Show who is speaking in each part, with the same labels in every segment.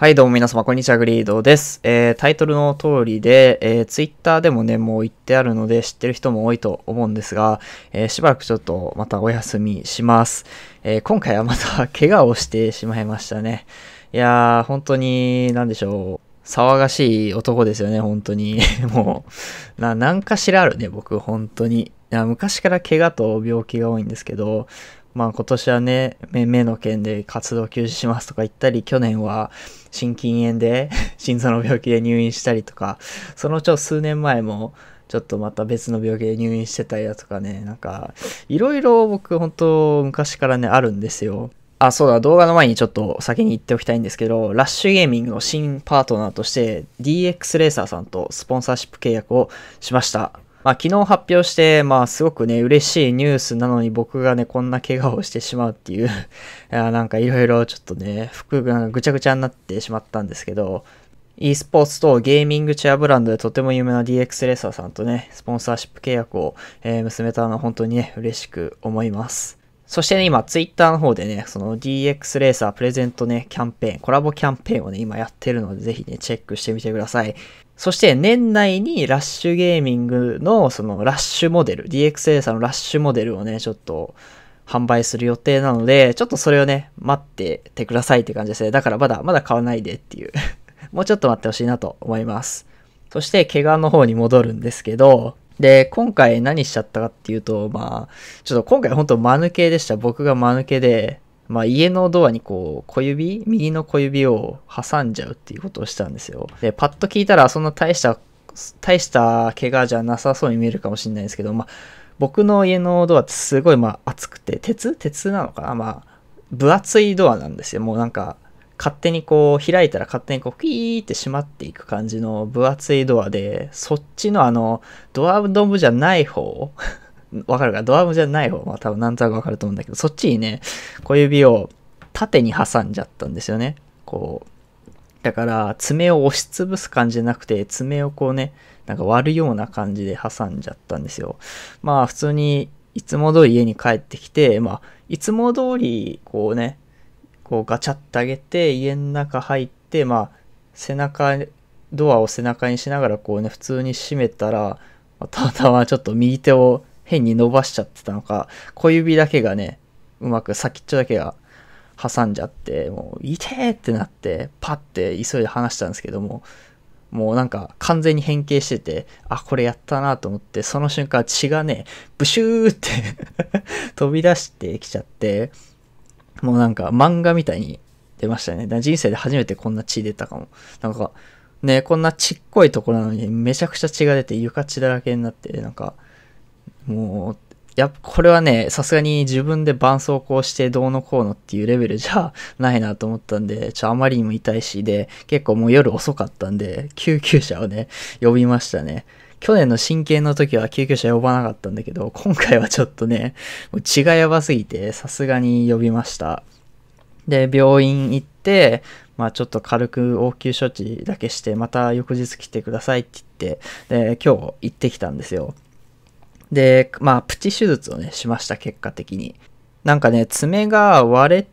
Speaker 1: はい、どうも皆様、こんにちは、グリードです。えー、タイトルの通りで、えー、ツイッターでもね、もう言ってあるので、知ってる人も多いと思うんですが、えー、しばらくちょっとまたお休みします。えー、今回はまた、怪我をしてしまいましたね。いやー、本当に、なんでしょう。騒がしい男ですよね、本当に。もう、な、なんかしらあるね、僕、本当に。昔から怪我と病気が多いんですけど、まあ今年はね、目の件で活動休止しますとか言ったり、去年は心筋炎で 心臓の病気で入院したりとか、そのちょ数年前もちょっとまた別の病気で入院してたりだとかね、なんか、いろいろ僕本当昔からね、あるんですよ。あ、そうだ、動画の前にちょっと先に言っておきたいんですけど、ラッシュゲーミングの新パートナーとして DX レーサーさんとスポンサーシップ契約をしました。まあ、昨日発表して、まあ、すごくね、嬉しいニュースなのに僕がね、こんな怪我をしてしまうっていう なんかいろいろちょっとね、服がぐちゃぐちゃになってしまったんですけど、e スポーツとゲーミングチェアブランドでとても有名な DX レーサーさんとね、スポンサーシップ契約を、えー、結べたのは本当にね、嬉しく思います。そしてね、今、ツイッターの方でね、その DX レーサープレゼントね、キャンペーン、コラボキャンペーンをね、今やってるので、ぜひね、チェックしてみてください。そして年内にラッシュゲーミングのそのラッシュモデル、DXA さんのラッシュモデルをね、ちょっと販売する予定なので、ちょっとそれをね、待っててくださいって感じですね。だからまだ、まだ買わないでっていう もうちょっと待ってほしいなと思います。そして、怪我の方に戻るんですけど、で、今回何しちゃったかっていうと、まあ、ちょっと今回ほんと間抜けでした。僕が間抜けで、まあ、家のドアにこう小指右の小指を挟んじゃうっていうことをしたんですよでパッと聞いたらそんな大した大した怪我じゃなさそうに見えるかもしれないですけど、まあ、僕の家のドアってすごいまあ厚くて鉄鉄なのかなまあ分厚いドアなんですよもうなんか勝手にこう開いたら勝手にこうキーって閉まっていく感じの分厚いドアでそっちのあのドアドムじゃない方わかるかドアムじゃない方は多分なんとなくわかると思うんだけど、そっちにね、小指を縦に挟んじゃったんですよね。こう。だから、爪を押しつぶす感じじゃなくて、爪をこうね、なんか割るような感じで挟んじゃったんですよ。まあ、普通に、いつも通り家に帰ってきて、まあ、いつも通り、こうね、こうガチャってあげて、家の中入って、まあ、背中、ドアを背中にしながら、こうね、普通に閉めたら、たまたまちょっと右手を変に伸ばしちゃってたのか、小指だけがね、うまく先っちょだけが挟んじゃって、もう、痛えってなって、パって急いで話したんですけども、もうなんか完全に変形してて、あ、これやったなと思って、その瞬間血がね、ブシューって 飛び出してきちゃって、もうなんか漫画みたいに出ましたね。人生で初めてこんな血出たかも。なんか、ね、こんなちっこいところなのにめちゃくちゃ血が出て床血だらけになって、なんか、もう、やこれはね、さすがに自分で伴創こうしてどうのこうのっていうレベルじゃないなと思ったんで、ちょ、あまりにも痛いしで、結構もう夜遅かったんで、救急車をね、呼びましたね。去年の真剣の時は救急車呼ばなかったんだけど、今回はちょっとね、もう血がやばすぎて、さすがに呼びました。で、病院行って、まあちょっと軽く応急処置だけして、また翌日来てくださいって言って、で、今日行ってきたんですよ。で、まあ、プチ手術をね、しました、結果的に。なんかね、爪が割れ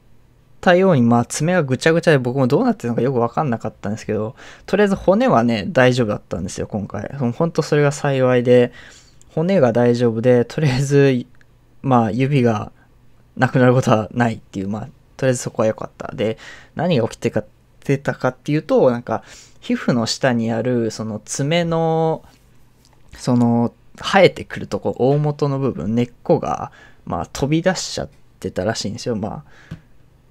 Speaker 1: たように、まあ、爪がぐちゃぐちゃで僕もどうなってるのかよくわかんなかったんですけど、とりあえず骨はね、大丈夫だったんですよ、今回。ほんとそれが幸いで、骨が大丈夫で、とりあえず、まあ、指がなくなることはないっていう、まあ、とりあえずそこは良かった。で、何が起きてかたかっていうと、なんか、皮膚の下にある、その爪の、その生えてくるとこ大元の部分根っこが、まあ、飛び出しちゃってたらしいんですよ、まあ、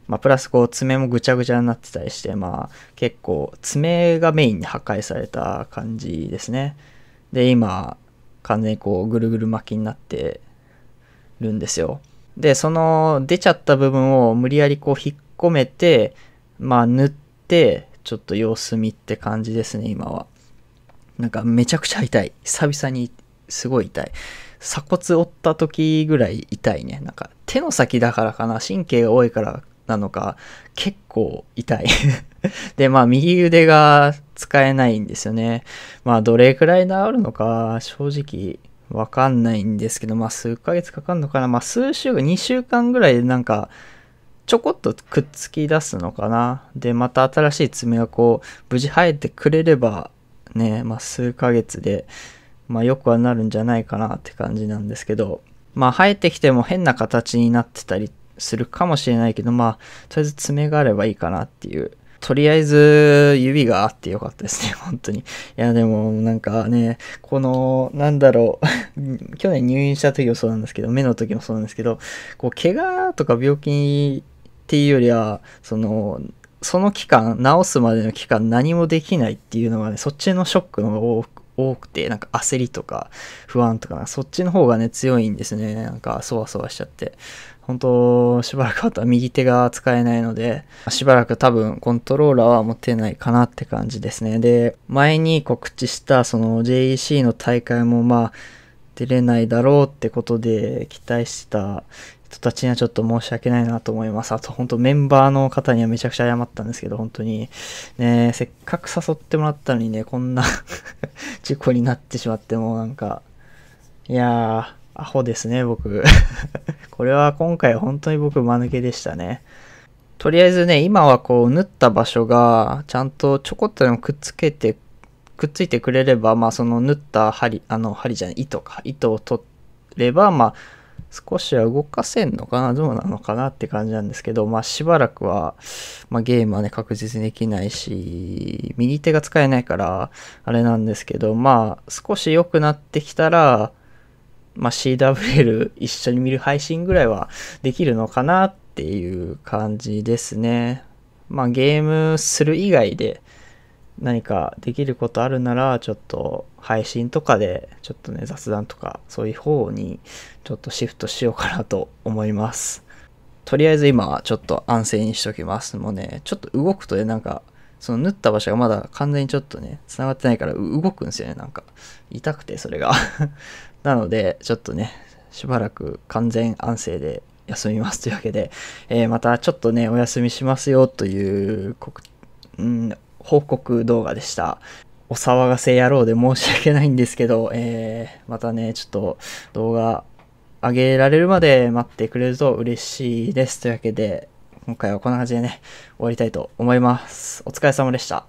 Speaker 1: まあ、プラスこう爪もぐちゃぐちゃになってたりして、まあ、結構爪がメインに破壊された感じですねで今完全にこうぐるぐる巻きになってるんですよでその出ちゃった部分を無理やりこう引っ込めてまあ塗ってちょっと様子見って感じですね今はなんかめちゃくちゃ痛い久々にすごい痛い。鎖骨折った時ぐらい痛いね。なんか手の先だからかな、神経が多いからなのか、結構痛い で、まあ右腕が使えないんですよね。まあどれくらい治るのか、正直わかんないんですけど、まあ数ヶ月かかるのかな。まあ数週、2週間ぐらいでなんか、ちょこっとくっつき出すのかな。で、また新しい爪がこう、無事生えてくれれば、ね、まあ数ヶ月でまあ、よくはなるんじゃないかなって感じなんですけど、まあ、生えてきても変な形になってたりするかもしれないけど、まあ、とりあえず爪があればいいかなっていう。とりあえず指があってよかったですね、本当に。いや、でもなんかね、この、なんだろう 去年入院した時もそうなんですけど、目の時もそうなんですけど、こう、怪我とか病気っていうよりは、その、その期間、治すまでの期間何もできないっていうのがね、そっちのショックの方が大多くて、なんか焦りとか不安とか、そっちの方がね、強いんですね。なんか、そわそわしちゃって。本当しばらくあとは右手が使えないので、しばらく多分コントローラーは持てないかなって感じですね。で、前に告知したその JEC の大会もまあ、出れないだろうってことで期待してた人たちにはちょっと申し訳ないなと思います。あと本当メンバーの方にはめちゃくちゃ謝ったんですけど、本当にね、せっかく誘ってもらったのにね、こんな 事故になってしまってもうなんか、いやー、アホですね、僕 これは今回本当に僕間抜けでしたね。とりあえずね、今はこう、縫った場所が、ちゃんとちょこっとでもくっつけてくっついてくれれば、まあ、その縫った針、あの、針じゃない、糸か、糸を取れば、まあ、少しは動かせんのかなどうなのかなって感じなんですけど、まあ、しばらくは、まあ、ゲームはね、確実にできないし、右手が使えないから、あれなんですけど、まあ、少し良くなってきたら、まあ、CWL 一緒に見る配信ぐらいはできるのかなっていう感じですね。まあ、ゲームする以外で、何かできることあるならちょっと配信とかでちょっとね雑談とかそういう方にちょっとシフトしようかなと思います とりあえず今はちょっと安静にしときますもうねちょっと動くとねなんかその縫った場所がまだ完全にちょっとね繋がってないから動くんですよねなんか痛くてそれが なのでちょっとねしばらく完全安静で休みますというわけで、えー、またちょっとねお休みしますよという告うん報告動画でした。お騒がせ野郎で申し訳ないんですけど、えー、またね、ちょっと動画上げられるまで待ってくれると嬉しいです。というわけで、今回はこんな感じでね、終わりたいと思います。お疲れ様でした。